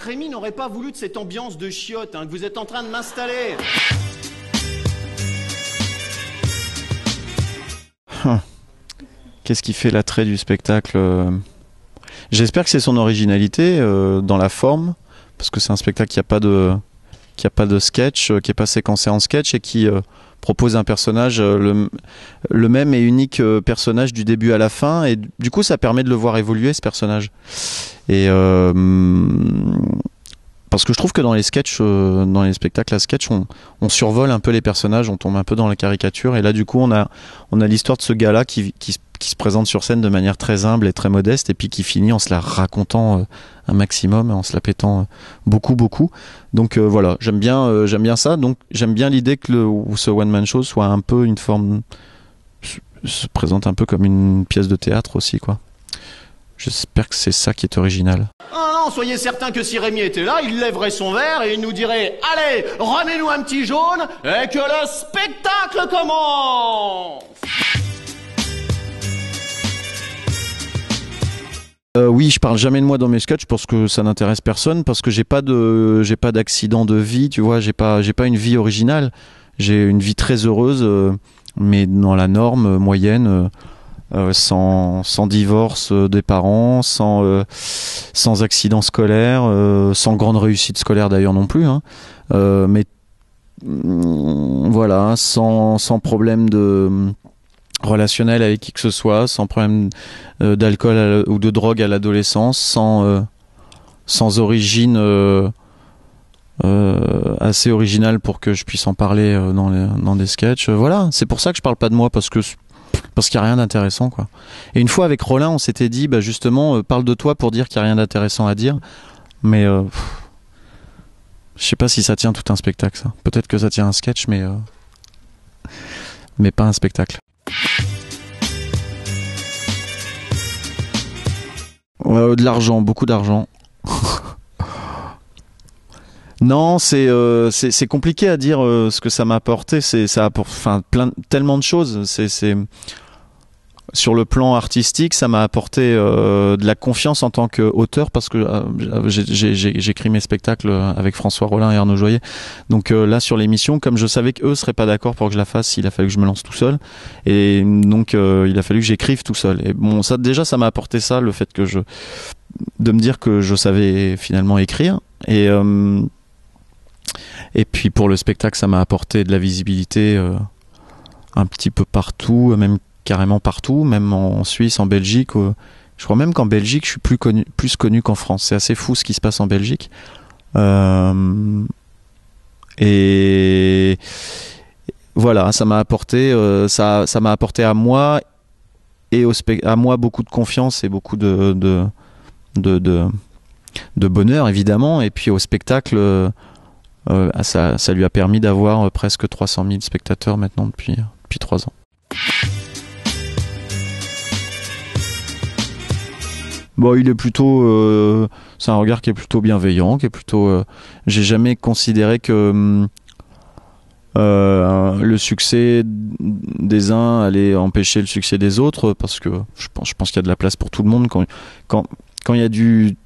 Rémi n'aurait pas voulu de cette ambiance de chiotte hein, que vous êtes en train de m'installer. Hein. Qu'est-ce qui fait l'attrait du spectacle euh J'espère que c'est son originalité euh, dans la forme, parce que c'est un spectacle qui n'a pas de qui a pas de sketch, euh, qui est pas séquencé en sketch et qui euh, propose un personnage, euh, le, le, même et unique personnage du début à la fin. Et du coup, ça permet de le voir évoluer, ce personnage. Et parce que je trouve que dans les sketchs, dans les spectacles à sketch, on, on, survole un peu les personnages, on tombe un peu dans la caricature. Et là, du coup, on a, on a l'histoire de ce gars-là qui, qui, qui se présente sur scène de manière très humble et très modeste et puis qui finit en se la racontant euh, un maximum, en se la pétant euh, beaucoup, beaucoup. Donc euh, voilà, j'aime bien, j'aime bien ça. Donc j'aime bien l'idée que le, ce one man show soit un peu une forme se présente un peu comme une pièce de théâtre aussi, quoi. J'espère que c'est ça qui est original. Ah non, soyez certain que si Rémi était là, il lèverait son verre et il nous dirait Allez, remets-nous un petit jaune et que le spectacle commence Euh, oui, je parle jamais de moi dans mes sketchs parce que ça n'intéresse personne, parce que j'ai pas de, j'ai pas d'accident de vie, tu vois, j'ai pas, j'ai pas une vie originale. J'ai une vie très heureuse, euh, mais dans la norme euh, moyenne, sans, sans, divorce des parents, sans, sans accident scolaire, sans grande réussite scolaire d'ailleurs non plus, hein. mais mm, voilà, sans, sans problème de relationnel avec qui que ce soit, sans problème euh, d'alcool ou de drogue à l'adolescence, sans, euh, sans origine euh, assez originale pour que je puisse en parler dans, dans des sketchs. Voilà, c'est pour ça que je parle pas de moi, parce que parce qu'il n'y a rien d'intéressant quoi. Et une fois avec Roland, on s'était dit bah justement parle de toi pour dire qu'il n'y a rien d'intéressant à dire, mais je sais pas si ça tient tout un spectacle ça. Peut-être que ça tient un sketch, mais mais pas un spectacle de l'argent, beaucoup d'argent. non, c'est euh, compliqué à dire euh, ce que ça m'a apporté. C'est ça pour, enfin plein tellement de choses. C'est sur le plan artistique, ça m'a apporté euh, de la confiance en tant qu'auteur parce que euh, j'écris mes spectacles avec François Rollin et Arnaud Joyer. Donc euh, là, sur l'émission, comme je savais qu'eux seraient pas d'accord pour que je la fasse, il a fallu que je me lance tout seul. Et donc, il a fallu que j'écrive tout seul. Et bon, ça, déjà, ça m'a apporté ça, le fait que je. de me dire que je savais finalement écrire. Et. et puis pour le spectacle, ça m'a apporté de la visibilité un petit peu partout, même carrément partout, même en Suisse, en Belgique. je crois même qu'en Belgique, je suis plus connu, plus connu qu'en France. C'est assez fou ce qui se passe en Belgique. Euh, et voilà, ça m'a apporté, euh, ça, ça m'a apporté à moi et à moi beaucoup de confiance et beaucoup de de, de, bonheur évidemment. Et puis au spectacle, euh, ça, lui a permis d'avoir presque 300 000 spectateurs maintenant depuis depuis trois ans. Bon, il est plutôt, euh, c'est un regard qui est plutôt bienveillant, qui est plutôt. Euh, j'ai jamais considéré que euh, le succès des uns allait empêcher le succès des autres, parce que je pense, je pense qu'il y a de la place pour tout le monde. Quand, quand, quand il y a du,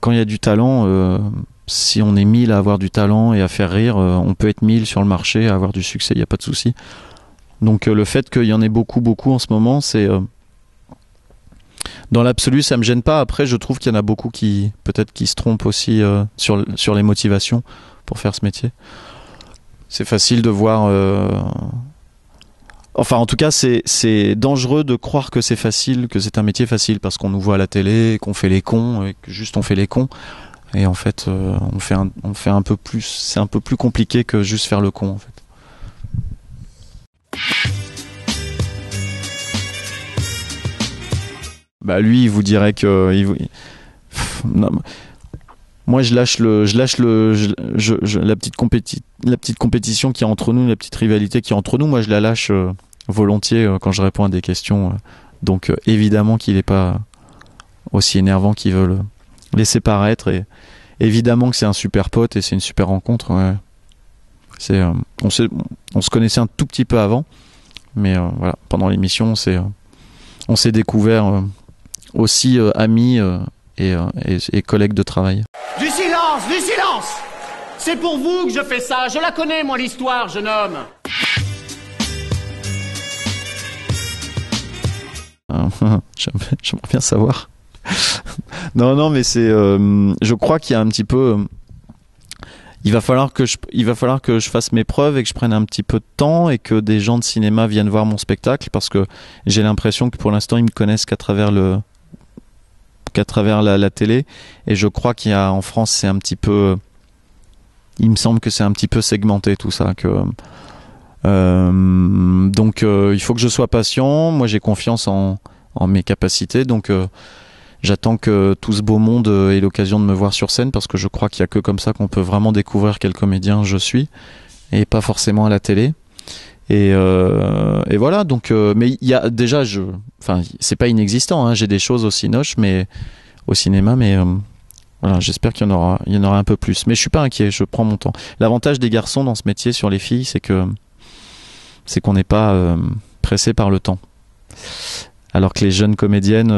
quand il y a du talent, si on est mille à avoir du talent et à faire rire, on peut être mille sur le marché à avoir du succès, il n'y a pas de souci. Donc le fait qu'il y en ait beaucoup, beaucoup en ce moment, c'est dans l'absolu, ça me gêne pas. Après, je trouve qu'il y en a beaucoup qui, peut-être, qui se trompent aussi euh, sur, sur les motivations pour faire ce métier. C'est facile de voir. Euh, enfin, en tout cas, c'est dangereux de croire que c'est facile, que c'est un métier facile, parce qu'on nous voit à la télé, qu'on fait les cons, et que juste on fait les cons. Et en fait, euh, on, fait on fait un peu plus. C'est un peu plus compliqué que juste faire le con, en fait. Bah, lui il vous dirait que euh, moi je lâche je lâche le la petite compétition la petite compétition qui est entre nous la petite rivalité qui est entre nous moi je la lâche euh, volontiers euh, quand je réponds à des questions donc évidemment qu'il n'est pas aussi énervant qu'ils veulent laisser paraître et évidemment que c'est un super pote et c'est une super rencontre on se connaissait un tout petit peu avant mais voilà pendant l'émission on s'est découvert aussi euh, amis euh, euh, et, et, collègues de travail. Du silence, du silence C'est pour vous que je fais ça, je la connais moi l'histoire, jeune homme J'aimerais bien savoir. non, non, mais c'est. je crois qu'il y a un petit peu. il va falloir que je, il va falloir que je fasse mes preuves et que je prenne un petit peu de temps et que des gens de cinéma viennent voir mon spectacle parce que j'ai l'impression que pour l'instant ils me connaissent qu'à travers le à travers la, télé. Et je crois qu'il y a en France, c'est un petit peu. Il me semble que c'est un petit peu segmenté tout ça. Euh, donc euh, il faut que je sois patient. Moi j'ai confiance en, mes capacités. Donc euh, j'attends que tout ce beau monde ait l'occasion de me voir sur scène parce que je crois qu'il n'y a que comme ça qu'on peut vraiment découvrir quel comédien je suis et pas forcément à la télé. Euh, et, voilà, donc, euh, mais il y a déjà, je, enfin, c'est pas inexistant, hein, j'ai des choses aussi noches, mais au cinéma, mais euh, voilà, j'espère qu'il y en aura, il y en aura un peu plus. Mais je suis pas inquiet, je prends mon temps. L'avantage des garçons dans ce métier sur les filles, c'est que, c'est qu'on n'est pas pressé par le temps. Alors que les jeunes comédiennes,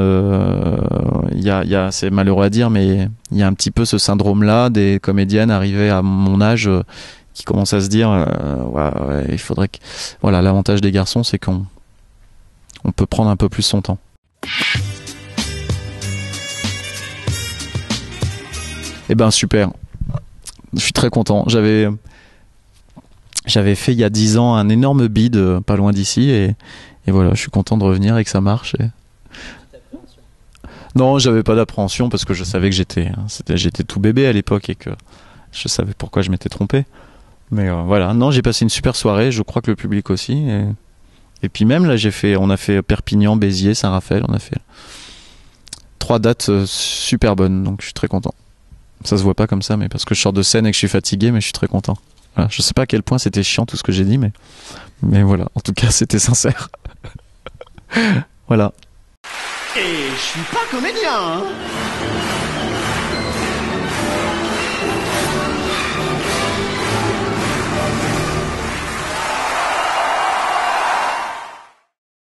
il y a, c'est malheureux à dire, mais il y a un petit peu ce syndrome-là des comédiennes arrivées à mon âge qui commence à se dire euh, il faudrait que voilà l'avantage des garçons c'est qu'on on peut prendre un peu plus son temps. et eh ben super, je suis très content. J'avais j'avais fait il y a 10 ans un énorme bid euh, pas loin d'ici et, voilà, je suis content de revenir et que ça marche. Non, j'avais pas d'appréhension parce que je savais que j'étais, hein, j'étais tout bébé à l'époque et que je savais pourquoi je m'étais trompé. Mais euh, voilà, non, j'ai passé une super soirée, je crois que le public aussi. Et, puis même là, j'ai fait, on a fait Perpignan, Béziers, Saint-Raphaël, on a fait trois dates euh, super bonnes, donc je suis très content. Ça se voit pas comme ça, mais parce que je sors de scène et que je suis fatigué, mais je suis très content. Je sais pas à quel point c'était chiant tout ce que j'ai dit, mais, mais voilà, en tout cas, c'était sincère. voilà. Et je suis pas comédien, hein.